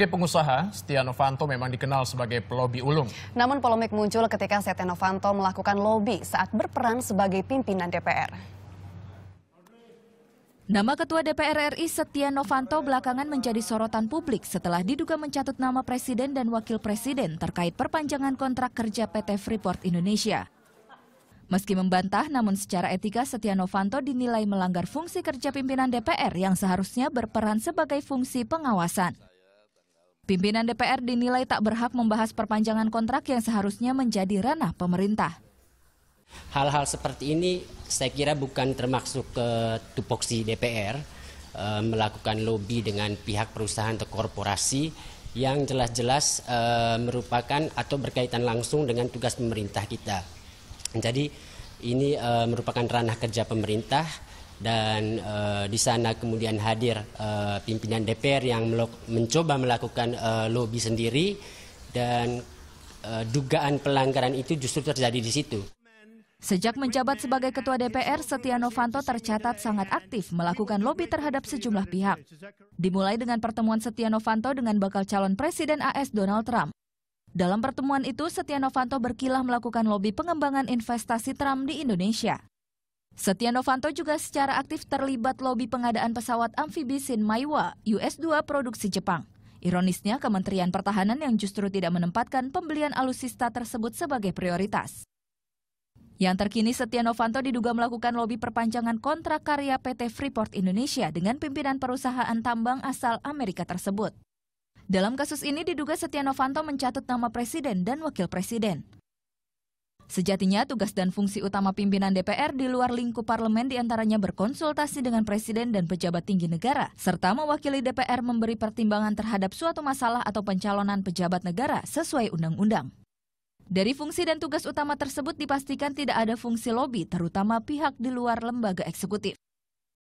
Sebagai pengusaha, Setia Novanto memang dikenal sebagai pelobi ulung. Namun polemik muncul ketika Setia Novanto melakukan lobi saat berperan sebagai pimpinan DPR. Nama Ketua DPR RI Setia Novanto belakangan menjadi sorotan publik setelah diduga mencatut nama Presiden dan Wakil Presiden terkait perpanjangan kontrak kerja PT Freeport Indonesia. Meski membantah, namun secara etika Setia Novanto dinilai melanggar fungsi kerja pimpinan DPR yang seharusnya berperan sebagai fungsi pengawasan. Pimpinan DPR dinilai tak berhak membahas perpanjangan kontrak yang seharusnya menjadi ranah pemerintah. Hal-hal seperti ini saya kira bukan termasuk ke tupoksi DPR eh, melakukan lobby dengan pihak perusahaan atau korporasi yang jelas-jelas eh, merupakan atau berkaitan langsung dengan tugas pemerintah kita. Jadi ini eh, merupakan ranah kerja pemerintah dan uh, di sana kemudian hadir uh, pimpinan DPR yang mencoba melakukan uh, lobby sendiri dan uh, dugaan pelanggaran itu justru terjadi di situ. Sejak menjabat sebagai Ketua DPR, Setia Novanto tercatat sangat aktif melakukan lobby terhadap sejumlah pihak. Dimulai dengan pertemuan Setia Novanto dengan bakal calon Presiden AS Donald Trump. Dalam pertemuan itu, Setia Novanto berkilah melakukan lobby pengembangan investasi Trump di Indonesia. Setia Novanto juga secara aktif terlibat lobi pengadaan pesawat amfibi Sin Maiwa US-2 produksi Jepang. Ironisnya, Kementerian Pertahanan yang justru tidak menempatkan pembelian alusista tersebut sebagai prioritas. Yang terkini Setia Novanto diduga melakukan lobi perpanjangan kontrak karya PT Freeport Indonesia dengan pimpinan perusahaan tambang asal Amerika tersebut. Dalam kasus ini diduga Setia Novanto mencatat nama presiden dan wakil presiden. Sejatinya tugas dan fungsi utama pimpinan DPR di luar lingkup parlemen diantaranya berkonsultasi dengan presiden dan pejabat tinggi negara, serta mewakili DPR memberi pertimbangan terhadap suatu masalah atau pencalonan pejabat negara sesuai undang-undang. Dari fungsi dan tugas utama tersebut dipastikan tidak ada fungsi lobby, terutama pihak di luar lembaga eksekutif.